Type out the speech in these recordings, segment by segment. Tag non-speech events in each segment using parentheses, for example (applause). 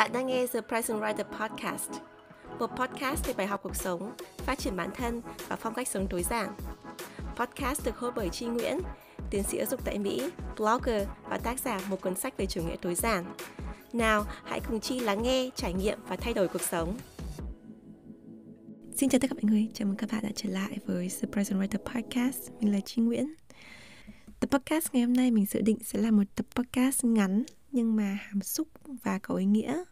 Bạn đang nghe The Present Writer Podcast, một podcast về bài học cuộc sống, phát triển bản thân và phong cách sống tối giản. Podcast được host bởi Chi Nguyễn, tiến sĩ giáo dục tại Mỹ, blogger và tác giả một cuốn sách về chủ nghĩa tối giản. Nào, hãy cùng Chi lắng nghe, trải nghiệm và thay đổi cuộc sống. Xin chào tất cả mọi người, chào mừng các bạn đã trở lại với The Present Writer Podcast. Mình là Chi Nguyễn. Tập podcast ngày hôm nay mình dự định sẽ là một tập podcast ngắn nhưng mà hàm xúc và có ý nghĩa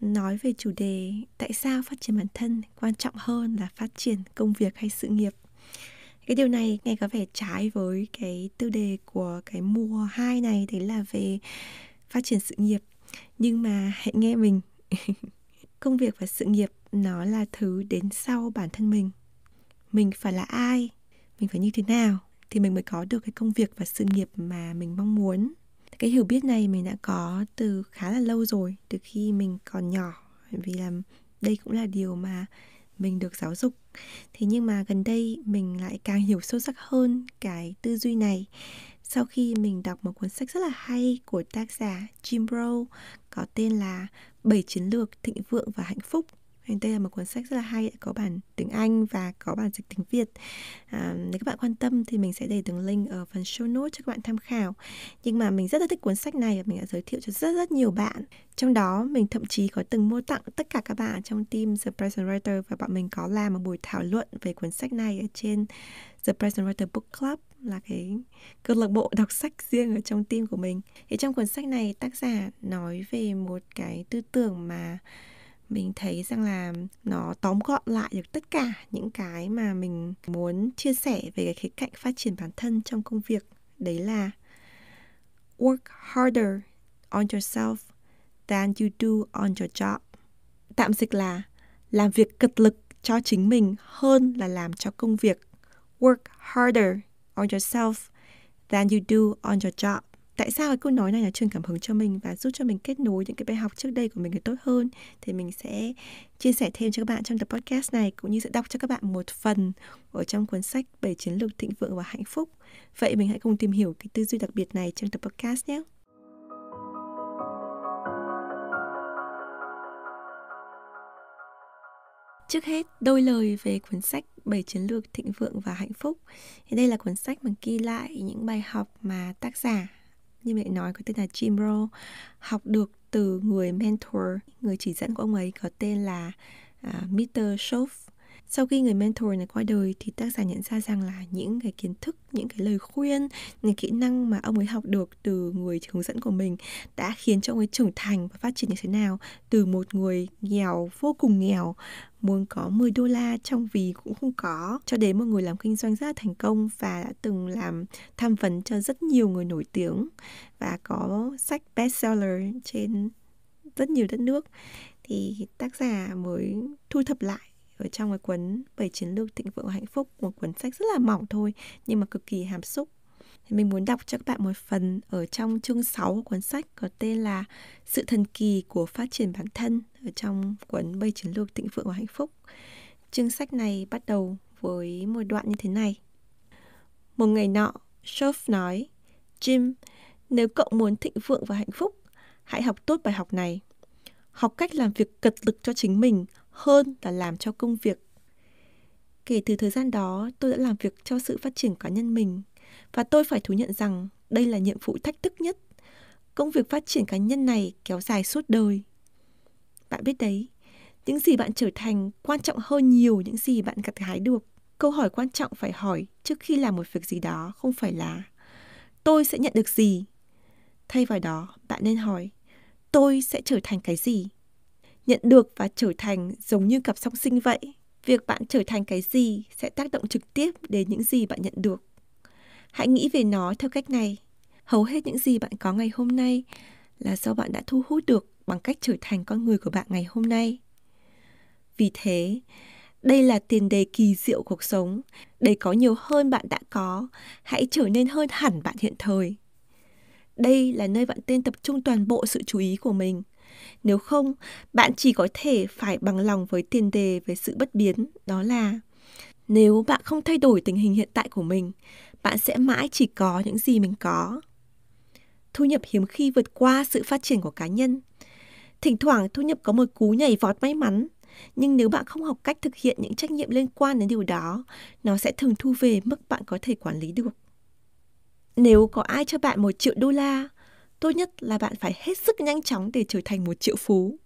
nói về chủ đề tại sao phát triển bản thân quan trọng hơn là phát triển công việc hay sự nghiệp. Cái điều này nghe có vẻ trái với cái tiêu đề của cái mùa 2 này đấy là về phát triển sự nghiệp. Nhưng mà hãy nghe mình. (laughs) công việc và sự nghiệp nó là thứ đến sau bản thân mình. Mình phải là ai? Mình phải như thế nào thì mình mới có được cái công việc và sự nghiệp mà mình mong muốn cái hiểu biết này mình đã có từ khá là lâu rồi từ khi mình còn nhỏ vì là đây cũng là điều mà mình được giáo dục thế nhưng mà gần đây mình lại càng hiểu sâu sắc hơn cái tư duy này sau khi mình đọc một cuốn sách rất là hay của tác giả Jim Rowe có tên là bảy chiến lược thịnh vượng và hạnh phúc đây là một cuốn sách rất là hay có bản tiếng Anh và có bản dịch tiếng Việt à, nếu các bạn quan tâm thì mình sẽ để đường link ở phần show notes cho các bạn tham khảo nhưng mà mình rất là thích cuốn sách này và mình đã giới thiệu cho rất rất nhiều bạn trong đó mình thậm chí có từng mua tặng tất cả các bạn trong team The Present Writer và bọn mình có làm một buổi thảo luận về cuốn sách này ở trên The Present Writer Book Club là cái câu lạc bộ đọc sách riêng ở trong team của mình. Thì trong cuốn sách này tác giả nói về một cái tư tưởng mà mình thấy rằng là nó tóm gọn lại được tất cả những cái mà mình muốn chia sẻ về cái khía cạnh phát triển bản thân trong công việc đấy là work harder on yourself than you do on your job tạm dịch là làm việc cật lực cho chính mình hơn là làm cho công việc work harder on yourself than you do on your job tại sao cái câu nói này là truyền cảm hứng cho mình và giúp cho mình kết nối những cái bài học trước đây của mình được tốt hơn thì mình sẽ chia sẻ thêm cho các bạn trong tập podcast này cũng như sẽ đọc cho các bạn một phần ở trong cuốn sách bảy chiến lược thịnh vượng và hạnh phúc vậy mình hãy cùng tìm hiểu cái tư duy đặc biệt này trong tập podcast nhé Trước hết, đôi lời về cuốn sách 7 chiến lược thịnh vượng và hạnh phúc. Thì đây là cuốn sách mà ghi lại những bài học mà tác giả như mẹ nói có tên là Jim Rohn học được từ người mentor người chỉ dẫn của ông ấy có tên là uh, à, Peter Schoff sau khi người mentor này qua đời thì tác giả nhận ra rằng là những cái kiến thức những cái lời khuyên những kỹ năng mà ông ấy học được từ người hướng dẫn của mình đã khiến cho ông ấy trưởng thành và phát triển như thế nào từ một người nghèo vô cùng nghèo muốn có 10 đô la trong ví cũng không có cho đến một người làm kinh doanh rất là thành công và đã từng làm tham vấn cho rất nhiều người nổi tiếng và có sách bestseller trên rất nhiều đất nước thì tác giả mới thu thập lại ở trong cái cuốn bảy chiến lược thịnh vượng và hạnh phúc một cuốn sách rất là mỏng thôi nhưng mà cực kỳ hàm xúc thì mình muốn đọc cho các bạn một phần ở trong chương 6 của cuốn sách có tên là Sự thần kỳ của phát triển bản thân ở trong cuốn bảy chiến lược thịnh vượng và hạnh phúc. Chương sách này bắt đầu với một đoạn như thế này. Một ngày nọ, Shof nói, Jim, nếu cậu muốn thịnh vượng và hạnh phúc, hãy học tốt bài học này. Học cách làm việc cật lực cho chính mình hơn là làm cho công việc. Kể từ thời gian đó, tôi đã làm việc cho sự phát triển cá nhân mình và tôi phải thú nhận rằng đây là nhiệm vụ thách thức nhất. Công việc phát triển cá nhân này kéo dài suốt đời. Bạn biết đấy, những gì bạn trở thành quan trọng hơn nhiều những gì bạn gặt hái được. Câu hỏi quan trọng phải hỏi trước khi làm một việc gì đó không phải là tôi sẽ nhận được gì. Thay vào đó, bạn nên hỏi tôi sẽ trở thành cái gì nhận được và trở thành giống như cặp song sinh vậy việc bạn trở thành cái gì sẽ tác động trực tiếp đến những gì bạn nhận được hãy nghĩ về nó theo cách này hầu hết những gì bạn có ngày hôm nay là do bạn đã thu hút được bằng cách trở thành con người của bạn ngày hôm nay vì thế đây là tiền đề kỳ diệu cuộc sống để có nhiều hơn bạn đã có hãy trở nên hơn hẳn bạn hiện thời đây là nơi bạn tên tập trung toàn bộ sự chú ý của mình nếu không, bạn chỉ có thể phải bằng lòng với tiền đề về sự bất biến, đó là nếu bạn không thay đổi tình hình hiện tại của mình, bạn sẽ mãi chỉ có những gì mình có. Thu nhập hiếm khi vượt qua sự phát triển của cá nhân. Thỉnh thoảng thu nhập có một cú nhảy vọt may mắn, nhưng nếu bạn không học cách thực hiện những trách nhiệm liên quan đến điều đó, nó sẽ thường thu về mức bạn có thể quản lý được. Nếu có ai cho bạn một triệu đô la, tốt nhất là bạn phải hết sức nhanh chóng để trở thành một triệu phú.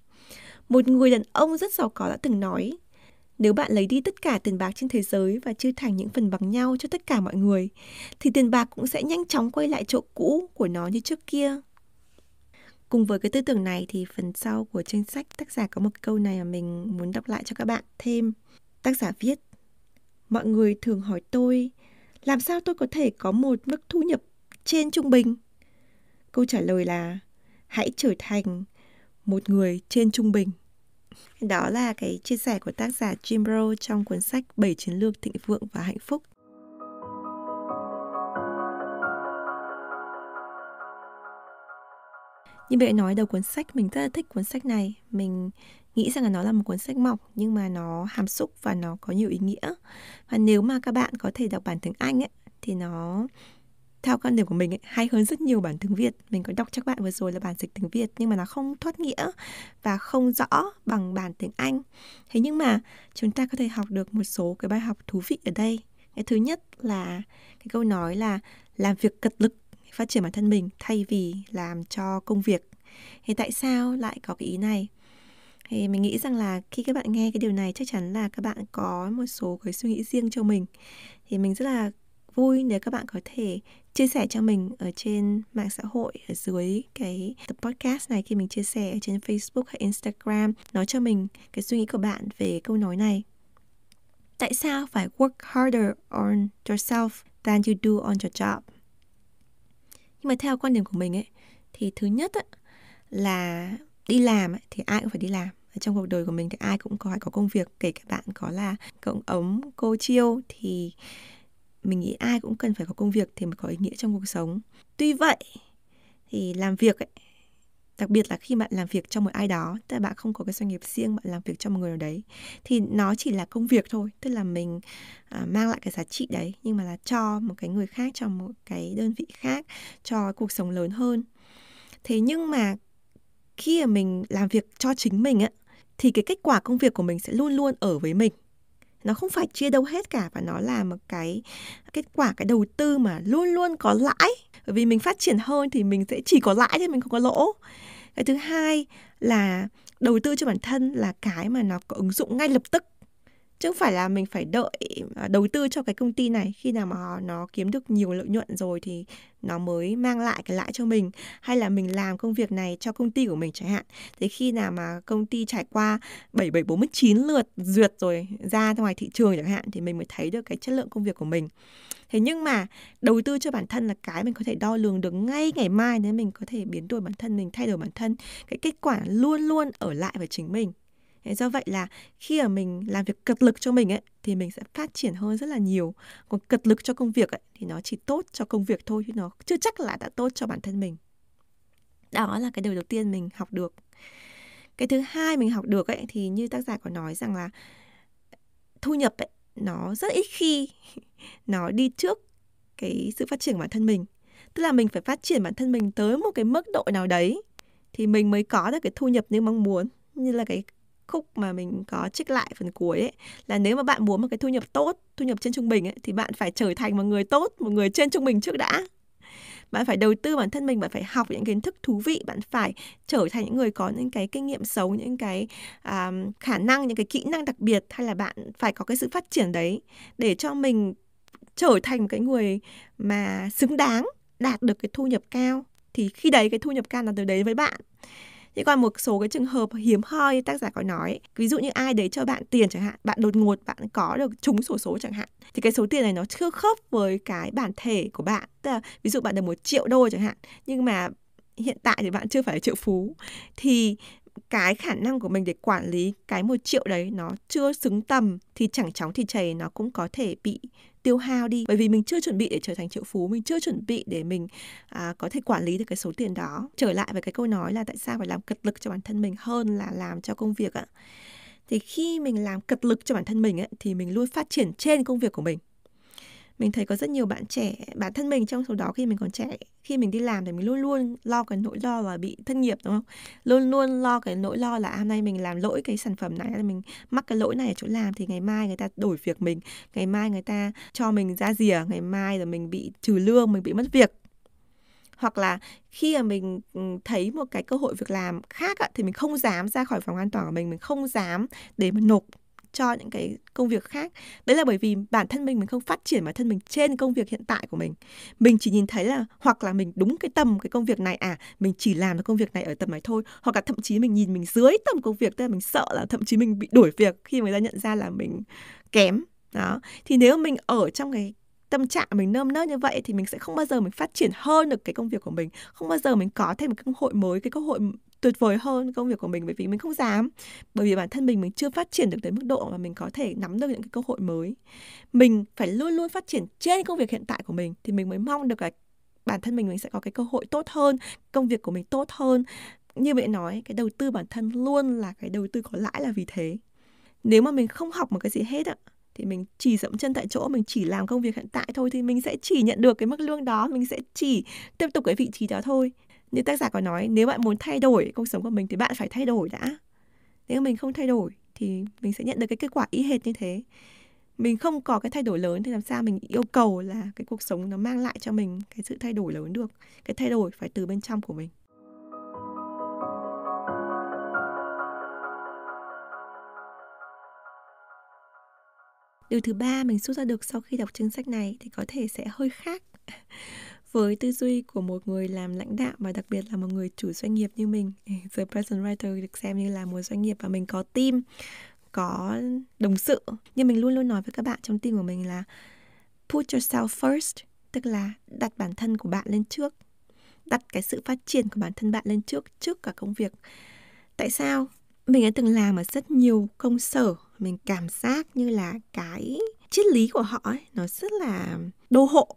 Một người đàn ông rất giàu có đã từng nói, nếu bạn lấy đi tất cả tiền bạc trên thế giới và chia thành những phần bằng nhau cho tất cả mọi người, thì tiền bạc cũng sẽ nhanh chóng quay lại chỗ cũ của nó như trước kia. Cùng với cái tư tưởng này thì phần sau của tranh sách tác giả có một câu này mà mình muốn đọc lại cho các bạn thêm. Tác giả viết, mọi người thường hỏi tôi, làm sao tôi có thể có một mức thu nhập trên trung bình Câu trả lời là hãy trở thành một người trên trung bình. Đó là cái chia sẻ của tác giả Jim Rohn trong cuốn sách 7 chiến lược thịnh vượng và hạnh phúc. Như vậy nói đầu cuốn sách mình rất là thích cuốn sách này Mình nghĩ rằng là nó là một cuốn sách mỏng Nhưng mà nó hàm xúc và nó có nhiều ý nghĩa Và nếu mà các bạn có thể đọc bản tiếng Anh ấy, Thì nó theo quan điểm của mình ấy, hay hơn rất nhiều bản tiếng Việt. Mình có đọc cho các bạn vừa rồi là bản dịch tiếng Việt nhưng mà nó không thoát nghĩa và không rõ bằng bản tiếng Anh. Thế nhưng mà chúng ta có thể học được một số cái bài học thú vị ở đây. Cái thứ nhất là cái câu nói là làm việc cật lực phát triển bản thân mình thay vì làm cho công việc. Thì tại sao lại có cái ý này? Thì mình nghĩ rằng là khi các bạn nghe cái điều này chắc chắn là các bạn có một số cái suy nghĩ riêng cho mình. Thì mình rất là vui nếu các bạn có thể chia sẻ cho mình ở trên mạng xã hội ở dưới cái tập podcast này khi mình chia sẻ ở trên Facebook hay Instagram nói cho mình cái suy nghĩ của bạn về câu nói này. Tại sao phải work harder on yourself than you do on your job? Nhưng mà theo quan điểm của mình ấy thì thứ nhất ấy, là đi làm ấy, thì ai cũng phải đi làm trong cuộc đời của mình thì ai cũng có phải có công việc kể cả bạn có là cộng ống cô chiêu thì mình nghĩ ai cũng cần phải có công việc thì mới có ý nghĩa trong cuộc sống tuy vậy thì làm việc ấy, đặc biệt là khi bạn làm việc cho một ai đó tức là bạn không có cái doanh nghiệp riêng bạn làm việc cho một người nào đấy thì nó chỉ là công việc thôi tức là mình à, mang lại cái giá trị đấy nhưng mà là cho một cái người khác cho một cái đơn vị khác cho cuộc sống lớn hơn thế nhưng mà khi mà mình làm việc cho chính mình á thì cái kết quả công việc của mình sẽ luôn luôn ở với mình nó không phải chia đâu hết cả và nó là một cái kết quả cái đầu tư mà luôn luôn có lãi bởi vì mình phát triển hơn thì mình sẽ chỉ có lãi chứ mình không có lỗ cái thứ hai là đầu tư cho bản thân là cái mà nó có ứng dụng ngay lập tức chứ không phải là mình phải đợi à, đầu tư cho cái công ty này khi nào mà nó kiếm được nhiều lợi nhuận rồi thì nó mới mang lại cái lãi cho mình hay là mình làm công việc này cho công ty của mình chẳng hạn thì khi nào mà công ty trải qua 7749 lượt duyệt rồi ra ngoài thị trường chẳng hạn thì mình mới thấy được cái chất lượng công việc của mình thế nhưng mà đầu tư cho bản thân là cái mình có thể đo lường được ngay ngày mai nếu mình có thể biến đổi bản thân mình thay đổi bản thân cái kết quả luôn luôn ở lại với chính mình Thế do vậy là khi mà mình làm việc cật lực cho mình ấy thì mình sẽ phát triển hơn rất là nhiều. Còn cật lực cho công việc ấy thì nó chỉ tốt cho công việc thôi chứ nó chưa chắc là đã tốt cho bản thân mình. Đó là cái điều đầu tiên mình học được. Cái thứ hai mình học được ấy thì như tác giả có nói rằng là thu nhập ấy nó rất ít khi (laughs) nó đi trước cái sự phát triển bản thân mình. Tức là mình phải phát triển bản thân mình tới một cái mức độ nào đấy thì mình mới có được cái thu nhập như mong muốn như là cái khúc mà mình có trích lại phần cuối ấy là nếu mà bạn muốn một cái thu nhập tốt thu nhập trên trung bình ấy, thì bạn phải trở thành một người tốt một người trên trung bình trước đã bạn phải đầu tư bản thân mình bạn phải học những kiến thức thú vị bạn phải trở thành những người có những cái kinh nghiệm xấu những cái um, khả năng những cái kỹ năng đặc biệt hay là bạn phải có cái sự phát triển đấy để cho mình trở thành một cái người mà xứng đáng đạt được cái thu nhập cao thì khi đấy cái thu nhập cao là từ đấy với bạn thế còn một số cái trường hợp hiếm hoi tác giả có nói ví dụ như ai đấy cho bạn tiền chẳng hạn bạn đột ngột bạn có được trúng sổ số chẳng hạn thì cái số tiền này nó chưa khớp với cái bản thể của bạn tức là ví dụ bạn được một triệu đô chẳng hạn nhưng mà hiện tại thì bạn chưa phải triệu phú thì cái khả năng của mình để quản lý cái một triệu đấy nó chưa xứng tầm thì chẳng chóng thì chảy nó cũng có thể bị tiêu hao đi bởi vì mình chưa chuẩn bị để trở thành triệu phú mình chưa chuẩn bị để mình à, có thể quản lý được cái số tiền đó trở lại với cái câu nói là tại sao phải làm cật lực cho bản thân mình hơn là làm cho công việc ạ thì khi mình làm cật lực cho bản thân mình ấy, thì mình luôn phát triển trên công việc của mình mình thấy có rất nhiều bạn trẻ bản thân mình trong số đó khi mình còn trẻ khi mình đi làm thì mình luôn luôn lo cái nỗi lo là bị thất nghiệp đúng không luôn luôn lo cái nỗi lo là hôm à, nay mình làm lỗi cái sản phẩm này là mình mắc cái lỗi này ở chỗ làm thì ngày mai người ta đổi việc mình ngày mai người ta cho mình ra rìa ngày mai là mình bị trừ lương mình bị mất việc hoặc là khi mà mình ừ, thấy một cái cơ hội việc làm khác thì mình không dám ra khỏi phòng an toàn của mình mình không dám để mà nộp cho những cái công việc khác đấy là bởi vì bản thân mình mình không phát triển bản thân mình trên công việc hiện tại của mình mình chỉ nhìn thấy là hoặc là mình đúng cái tầm cái công việc này à mình chỉ làm cái công việc này ở tầm này thôi hoặc là thậm chí mình nhìn mình dưới tầm công việc tức là mình sợ là thậm chí mình bị đuổi việc khi người ta nhận ra là mình kém đó thì nếu mình ở trong cái tâm trạng mình nơm nớp như vậy thì mình sẽ không bao giờ mình phát triển hơn được cái công việc của mình không bao giờ mình có thêm một cơ hội mới cái cơ hội tuyệt vời hơn công việc của mình bởi vì mình không dám bởi vì bản thân mình mình chưa phát triển được tới mức độ mà mình có thể nắm được những cái cơ hội mới mình phải luôn luôn phát triển trên công việc hiện tại của mình thì mình mới mong được là bản thân mình mình sẽ có cái cơ hội tốt hơn công việc của mình tốt hơn như vậy nói cái đầu tư bản thân luôn là cái đầu tư có lãi là vì thế nếu mà mình không học một cái gì hết ạ thì mình chỉ dẫm chân tại chỗ mình chỉ làm công việc hiện tại thôi thì mình sẽ chỉ nhận được cái mức lương đó mình sẽ chỉ tiếp tục cái vị trí đó thôi như tác giả có nói nếu bạn muốn thay đổi cuộc sống của mình thì bạn phải thay đổi đã nếu mình không thay đổi thì mình sẽ nhận được cái kết quả y hệt như thế mình không có cái thay đổi lớn thì làm sao mình yêu cầu là cái cuộc sống nó mang lại cho mình cái sự thay đổi lớn được cái thay đổi phải từ bên trong của mình điều thứ ba mình rút ra được sau khi đọc chương sách này thì có thể sẽ hơi khác với tư duy của một người làm lãnh đạo và đặc biệt là một người chủ doanh nghiệp như mình The Present Writer được xem như là một doanh nghiệp và mình có team có đồng sự nhưng mình luôn luôn nói với các bạn trong team của mình là put yourself first tức là đặt bản thân của bạn lên trước đặt cái sự phát triển của bản thân bạn lên trước trước cả công việc tại sao mình đã từng làm ở rất nhiều công sở mình cảm giác như là cái triết lý của họ ấy, nó rất là đô hộ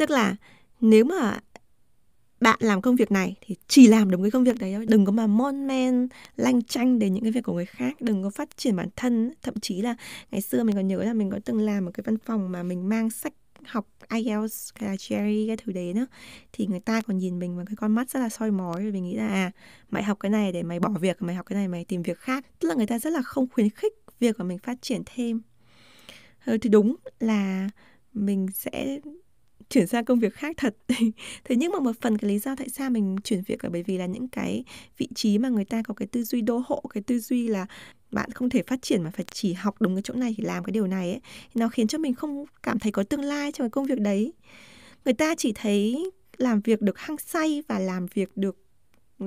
tức là nếu mà bạn làm công việc này thì chỉ làm đúng cái công việc đấy thôi đừng có mà mon men lanh chanh đến những cái việc của người khác đừng có phát triển bản thân thậm chí là ngày xưa mình còn nhớ là mình có từng làm một cái văn phòng mà mình mang sách học IELTS hay là Cherry cái thứ đấy nữa thì người ta còn nhìn mình bằng cái con mắt rất là soi mói rồi mình nghĩ là à mày học cái này để mày bỏ việc mày học cái này mày tìm việc khác tức là người ta rất là không khuyến khích việc của mình phát triển thêm ờ, thì đúng là mình sẽ chuyển sang công việc khác thật (laughs) thế nhưng mà một phần cái lý do tại sao mình chuyển việc là bởi vì là những cái vị trí mà người ta có cái tư duy đô hộ cái tư duy là bạn không thể phát triển mà phải chỉ học đúng cái chỗ này thì làm cái điều này ấy nó khiến cho mình không cảm thấy có tương lai trong cái công việc đấy người ta chỉ thấy làm việc được hăng say và làm việc được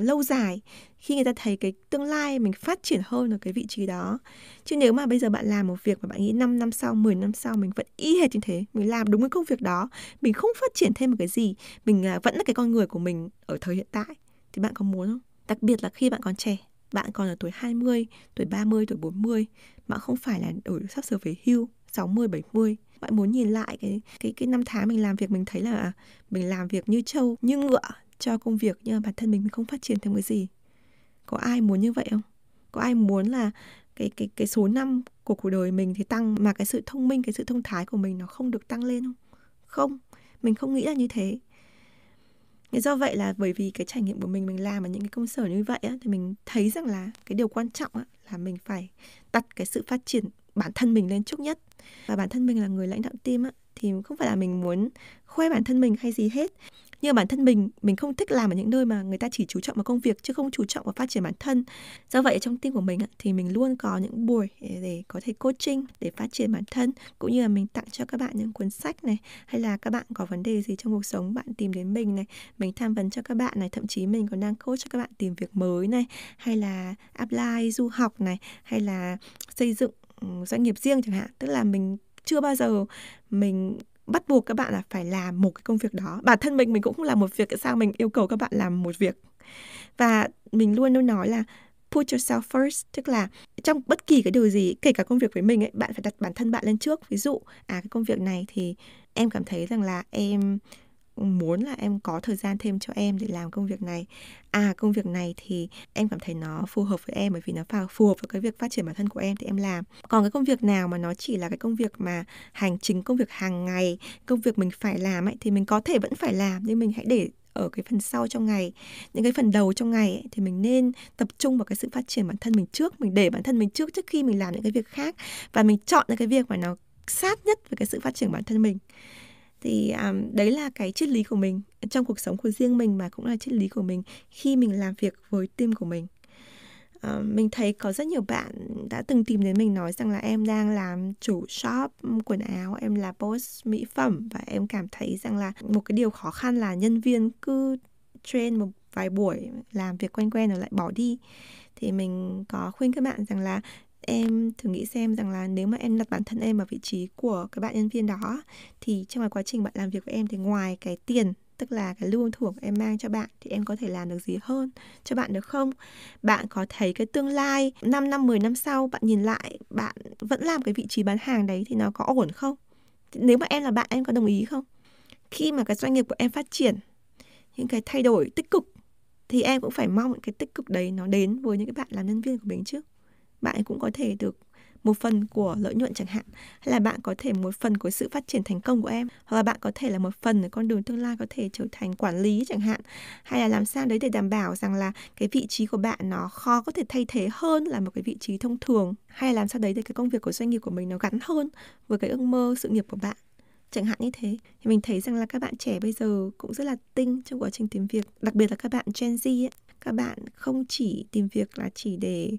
lâu dài khi người ta thấy cái tương lai mình phát triển hơn ở cái vị trí đó. Chứ nếu mà bây giờ bạn làm một việc mà bạn nghĩ 5 năm sau, 10 năm sau mình vẫn y hệt như thế, mình làm đúng cái công việc đó, mình không phát triển thêm một cái gì, mình à, vẫn là cái con người của mình ở thời hiện tại thì bạn có muốn không? Đặc biệt là khi bạn còn trẻ, bạn còn ở tuổi 20, tuổi 30, tuổi 40, bạn không phải là ở sắp sửa về hưu 60, 70 bạn muốn nhìn lại cái cái cái năm tháng mình làm việc mình thấy là à, mình làm việc như trâu như ngựa cho công việc nhưng mà bản thân mình mình không phát triển thêm cái gì có ai muốn như vậy không có ai muốn là cái cái cái số năm của cuộc đời mình thì tăng mà cái sự thông minh cái sự thông thái của mình nó không được tăng lên không không mình không nghĩ là như thế do vậy là bởi vì cái trải nghiệm của mình mình làm ở những cái công sở như vậy á, thì mình thấy rằng là cái điều quan trọng á, là mình phải đặt cái sự phát triển bản thân mình lên trước nhất và bản thân mình là người lãnh đạo team á, thì không phải là mình muốn khoe bản thân mình hay gì hết như bản thân mình mình không thích làm ở những nơi mà người ta chỉ chú trọng vào công việc chứ không chú trọng vào phát triển bản thân do vậy trong team của mình thì mình luôn có những buổi để có thể coaching để phát triển bản thân cũng như là mình tặng cho các bạn những cuốn sách này hay là các bạn có vấn đề gì trong cuộc sống bạn tìm đến mình này mình tham vấn cho các bạn này thậm chí mình còn đang coach cho các bạn tìm việc mới này hay là apply du học này hay là xây dựng ừ, doanh nghiệp riêng chẳng hạn tức là mình chưa bao giờ mình bắt buộc các bạn là phải làm một cái công việc đó bản thân mình mình cũng không làm một việc sao mình yêu cầu các bạn làm một việc và mình luôn luôn nói là put yourself first tức là trong bất kỳ cái điều gì kể cả công việc với mình ấy bạn phải đặt bản thân bạn lên trước ví dụ à cái công việc này thì em cảm thấy rằng là em muốn là em có thời gian thêm cho em để làm công việc này à công việc này thì em cảm thấy nó phù hợp với em bởi vì nó phù hợp với cái việc phát triển bản thân của em thì em làm còn cái công việc nào mà nó chỉ là cái công việc mà hành chính công việc hàng ngày công việc mình phải làm ấy thì mình có thể vẫn phải làm nhưng mình hãy để ở cái phần sau trong ngày những cái phần đầu trong ngày ấy, thì mình nên tập trung vào cái sự phát triển bản thân mình trước mình để bản thân mình trước trước khi mình làm những cái việc khác và mình chọn những cái việc mà nó sát nhất với cái sự phát triển bản thân mình thì um, đấy là cái triết lý của mình trong cuộc sống của riêng mình mà cũng là triết lý của mình khi mình làm việc với tim của mình uh, mình thấy có rất nhiều bạn đã từng tìm đến mình nói rằng là em đang làm chủ shop quần áo em là boss mỹ phẩm và em cảm thấy rằng là một cái điều khó khăn là nhân viên cứ train một vài buổi làm việc quen quen rồi lại bỏ đi thì mình có khuyên các bạn rằng là em thử nghĩ xem rằng là nếu mà em đặt bản thân em vào vị trí của cái bạn nhân viên đó thì trong cái quá trình bạn làm việc với em thì ngoài cái tiền tức là cái lương thưởng em mang cho bạn thì em có thể làm được gì hơn cho bạn được không? Bạn có thấy cái tương lai 5 năm 10 năm sau bạn nhìn lại bạn vẫn làm cái vị trí bán hàng đấy thì nó có ổn không? Nếu mà em là bạn em có đồng ý không? Khi mà cái doanh nghiệp của em phát triển những cái thay đổi tích cực thì em cũng phải mong những cái tích cực đấy nó đến với những cái bạn làm nhân viên của mình chứ bạn cũng có thể được một phần của lợi nhuận chẳng hạn hay là bạn có thể một phần của sự phát triển thành công của em hoặc là bạn có thể là một phần ở con đường tương lai có thể trở thành quản lý chẳng hạn hay là làm sao đấy để đảm bảo rằng là cái vị trí của bạn nó khó có thể thay thế hơn là một cái vị trí thông thường hay là làm sao đấy để cái công việc của doanh nghiệp của mình nó gắn hơn với cái ước mơ sự nghiệp của bạn chẳng hạn như thế thì mình thấy rằng là các bạn trẻ bây giờ cũng rất là tinh trong quá trình tìm việc đặc biệt là các bạn Gen Z ấy. các bạn không chỉ tìm việc là chỉ để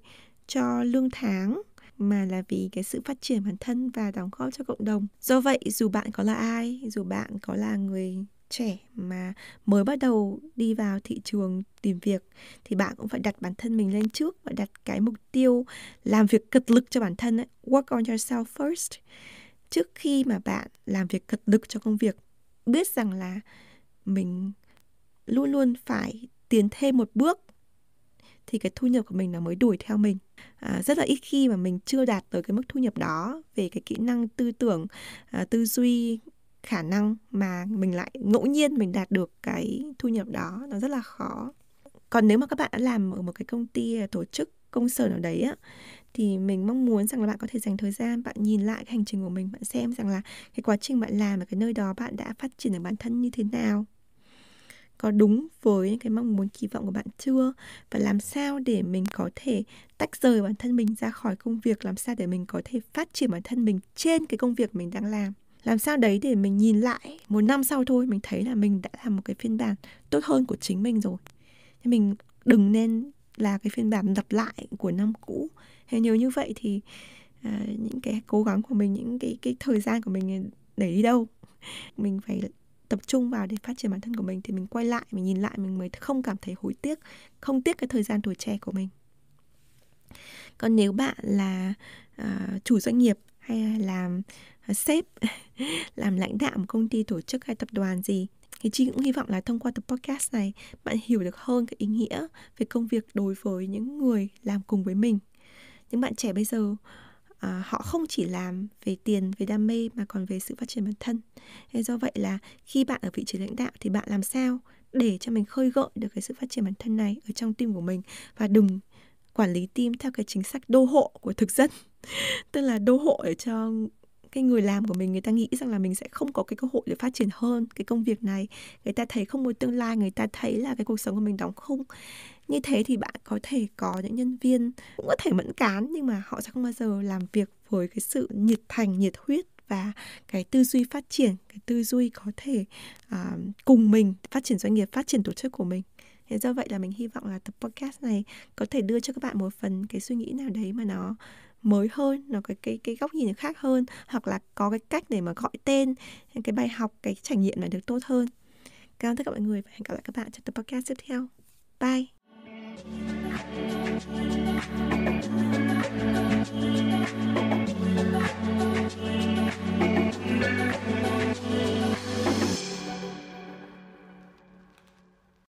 cho lương tháng mà là vì cái sự phát triển bản thân và đóng góp cho cộng đồng. Do vậy, dù bạn có là ai, dù bạn có là người trẻ mà mới bắt đầu đi vào thị trường tìm việc thì bạn cũng phải đặt bản thân mình lên trước và đặt cái mục tiêu làm việc cật lực cho bản thân ấy, work on yourself first. Trước khi mà bạn làm việc cật lực cho công việc, biết rằng là mình luôn luôn phải tiến thêm một bước thì cái thu nhập của mình nó mới đuổi theo mình à, rất là ít khi mà mình chưa đạt tới cái mức thu nhập đó về cái kỹ năng tư tưởng à, tư duy khả năng mà mình lại ngẫu nhiên mình đạt được cái thu nhập đó nó rất là khó còn nếu mà các bạn đã làm ở một cái công ty à, tổ chức công sở nào đấy á thì mình mong muốn rằng là bạn có thể dành thời gian bạn nhìn lại cái hành trình của mình bạn xem rằng là cái quá trình bạn làm ở cái nơi đó bạn đã phát triển được bản thân như thế nào có đúng với cái mong muốn kỳ vọng của bạn chưa và làm sao để mình có thể tách rời bản thân mình ra khỏi công việc làm sao để mình có thể phát triển bản thân mình trên cái công việc mình đang làm làm sao đấy để mình nhìn lại một năm sau thôi mình thấy là mình đã là một cái phiên bản tốt hơn của chính mình rồi nên mình đừng nên là cái phiên bản lặp lại của năm cũ hay nhiều như vậy thì à, những cái cố gắng của mình những cái cái thời gian của mình để đi đâu mình phải tập trung vào để phát triển bản thân của mình thì mình quay lại mình nhìn lại mình mới không cảm thấy hối tiếc không tiếc cái thời gian tuổi trẻ của mình còn nếu bạn là uh, chủ doanh nghiệp hay làm ờ, sếp (laughs) làm lãnh đạo một công ty tổ chức hay tập đoàn gì thì chị cũng hy vọng là thông qua tập podcast này bạn hiểu được hơn cái ý nghĩa về công việc đối với những người làm cùng với mình những bạn trẻ bây giờ à, họ không chỉ làm về tiền về đam mê mà còn về sự phát triển bản thân thế do vậy là khi bạn ở vị trí lãnh đạo thì bạn làm sao để cho mình khơi gợi được cái sự phát triển bản thân này ở trong tim của mình và đừng quản lý tim theo cái chính sách đô hộ của thực dân (laughs) tức là đô hộ để cho cái người làm của mình người ta nghĩ rằng là mình sẽ không có cái cơ hội để phát triển hơn cái công việc này người ta thấy không có tương lai người ta thấy là cái cuộc sống của mình đóng khung như thế thì bạn có thể có những nhân viên cũng có thể mẫn cán nhưng mà họ sẽ không bao giờ làm việc với cái sự nhiệt thành nhiệt huyết và cái tư duy phát triển cái tư duy có thể uh, cùng mình phát triển doanh nghiệp phát triển tổ chức của mình thế do vậy là mình hy vọng là tập podcast này có thể đưa cho các bạn một phần cái suy nghĩ nào đấy mà nó mới hơn nó cái cái cái góc nhìn khác hơn hoặc là có cái cách để mà gọi tên cái bài học cái trải nghiệm này được tốt hơn cảm ơn tất cả mọi người và hẹn gặp lại các bạn trong tập podcast tiếp theo bye Thank you.